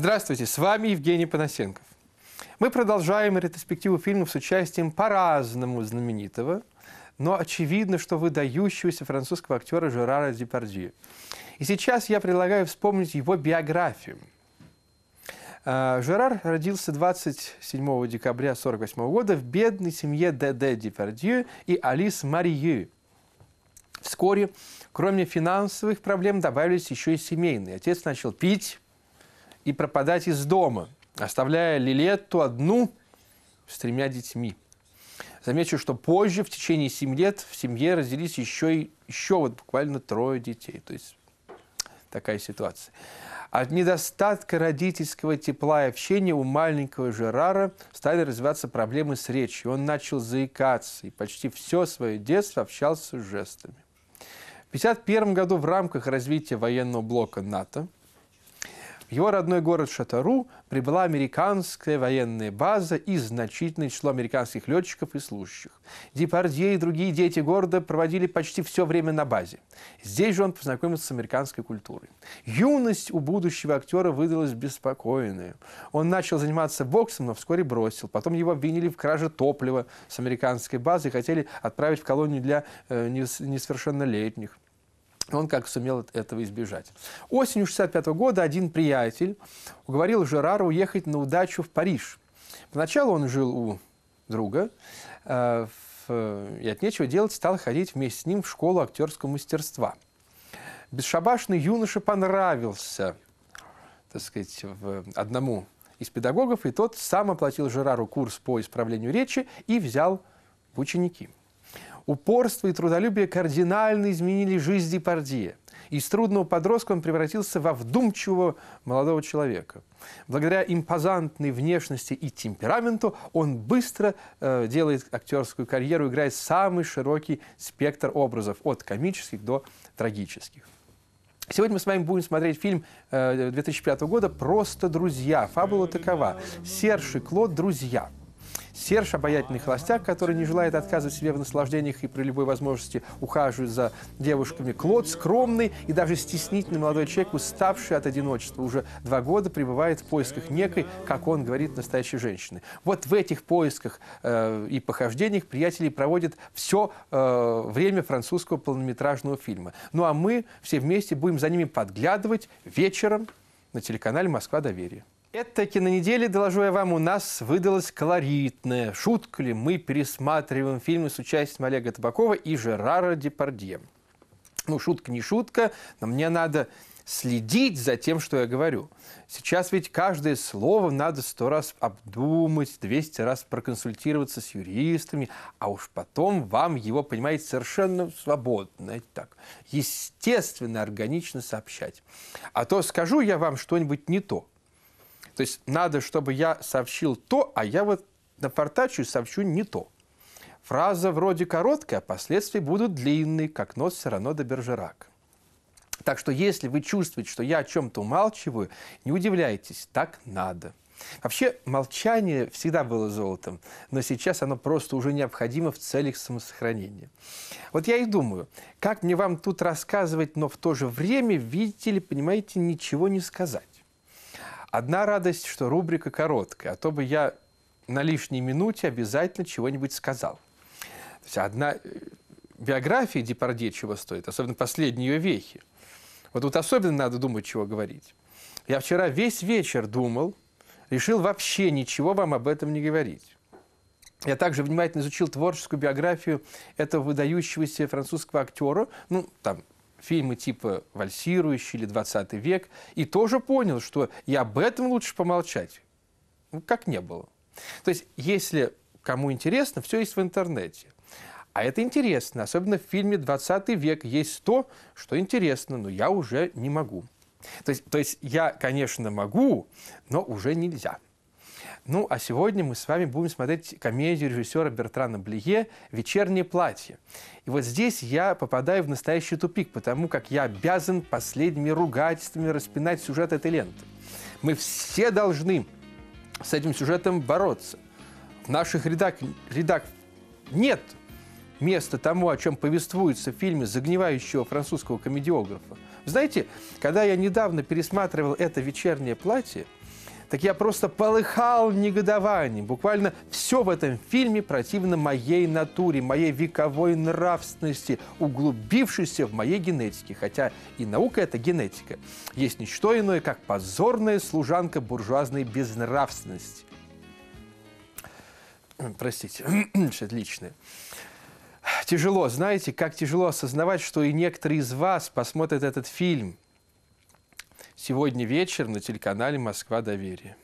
Здравствуйте, с вами Евгений Панасенков. Мы продолжаем ретроспективу фильмов с участием по-разному знаменитого, но очевидно, что выдающегося французского актера Жерара Депардье. И сейчас я предлагаю вспомнить его биографию. А, Жерар родился 27 декабря 1948 года в бедной семье Деде Депардье и Алис Марию. Вскоре, кроме финансовых проблем, добавились еще и семейные. Отец начал пить, и пропадать из дома, оставляя Лилетту одну с тремя детьми. Замечу, что позже, в течение семи лет, в семье родились еще, и, еще вот буквально трое детей. То есть такая ситуация. От недостатка родительского тепла и общения у маленького Жерара стали развиваться проблемы с речью. Он начал заикаться и почти все свое детство общался с жестами. В 1951 году в рамках развития военного блока НАТО – в его родной город Шатару прибыла американская военная база и значительное число американских летчиков и служащих. Депардье и другие дети города проводили почти все время на базе. Здесь же он познакомился с американской культурой. Юность у будущего актера выдалась беспокойная. Он начал заниматься боксом, но вскоре бросил. Потом его обвинили в краже топлива с американской базы и хотели отправить в колонию для э, несовершеннолетних. Он как сумел этого избежать. Осенью 65 года один приятель уговорил Жерара уехать на удачу в Париж. Поначалу он жил у друга, э, в, и от нечего делать стал ходить вместе с ним в школу актерского мастерства. Бесшабашный юноша понравился, так сказать, в, одному из педагогов, и тот сам оплатил Жерару курс по исправлению речи и взял в ученики. Упорство и трудолюбие кардинально изменили жизнь Депардье. Из трудного подростка он превратился во вдумчивого молодого человека. Благодаря импозантной внешности и темпераменту он быстро э, делает актерскую карьеру, играя самый широкий спектр образов, от комических до трагических. Сегодня мы с вами будем смотреть фильм 2005 э, года «Просто друзья». Фабула такова. Серж и Клод – друзья – Серж – обаятельный холостяк, который не желает отказывать себе в наслаждениях и при любой возможности ухаживает за девушками. Клод – скромный и даже стеснительный молодой человек, уставший от одиночества. Уже два года пребывает в поисках некой, как он говорит, настоящей женщины. Вот в этих поисках э, и похождениях приятели проводят все э, время французского полнометражного фильма. Ну а мы все вместе будем за ними подглядывать вечером на телеканале «Москва. Доверие». Это кинонеделя, доложу я вам, у нас выдалась колоритная. Шутка ли, мы пересматриваем фильмы с участием Олега Табакова и Жерара Депардье. Ну, шутка не шутка, но мне надо следить за тем, что я говорю. Сейчас ведь каждое слово надо сто раз обдумать, 200 раз проконсультироваться с юристами, а уж потом вам его, понимаете, совершенно свободно, знаете, так, естественно, органично сообщать. А то скажу я вам что-нибудь не то – то есть надо, чтобы я сообщил то, а я вот нафортачу и сообщу не то. Фраза вроде короткая, а последствия будут длинные, как нос все равно до Бержерака. Так что если вы чувствуете, что я о чем-то умалчиваю, не удивляйтесь, так надо. Вообще, молчание всегда было золотом, но сейчас оно просто уже необходимо в целях самосохранения. Вот я и думаю, как мне вам тут рассказывать, но в то же время, видите ли, понимаете, ничего не сказать. Одна радость, что рубрика короткая, а то бы я на лишней минуте обязательно чего-нибудь сказал. То есть одна э, биография Депарде чего стоит, особенно последние ее вехи. Вот тут особенно надо думать, чего говорить. Я вчера весь вечер думал, решил вообще ничего вам об этом не говорить. Я также внимательно изучил творческую биографию этого выдающегося французского актера, ну, там, фильмы типа «Вальсирующий» или двадцатый век», и тоже понял, что и об этом лучше помолчать. Ну, как не было. То есть, если кому интересно, все есть в интернете. А это интересно, особенно в фильме двадцатый век» есть то, что интересно, но я уже не могу. То есть, то есть я, конечно, могу, но уже нельзя. Ну, а сегодня мы с вами будем смотреть комедию режиссера Бертрана Блие «Вечернее платье». И вот здесь я попадаю в настоящий тупик, потому как я обязан последними ругательствами распинать сюжет этой ленты. Мы все должны с этим сюжетом бороться. В наших рядах, рядах нет места тому, о чем повествуется в фильме загнивающего французского комедиографа. Знаете, когда я недавно пересматривал это вечернее платье, так я просто полыхал негодованием. Буквально все в этом фильме противно моей натуре, моей вековой нравственности, углубившейся в моей генетике. Хотя и наука – это генетика. Есть ничто иное, как позорная служанка буржуазной безнравственности. Простите, что-то личное. Тяжело, знаете, как тяжело осознавать, что и некоторые из вас посмотрят этот фильм – сегодня вечер на телеканале «Москва. Доверие».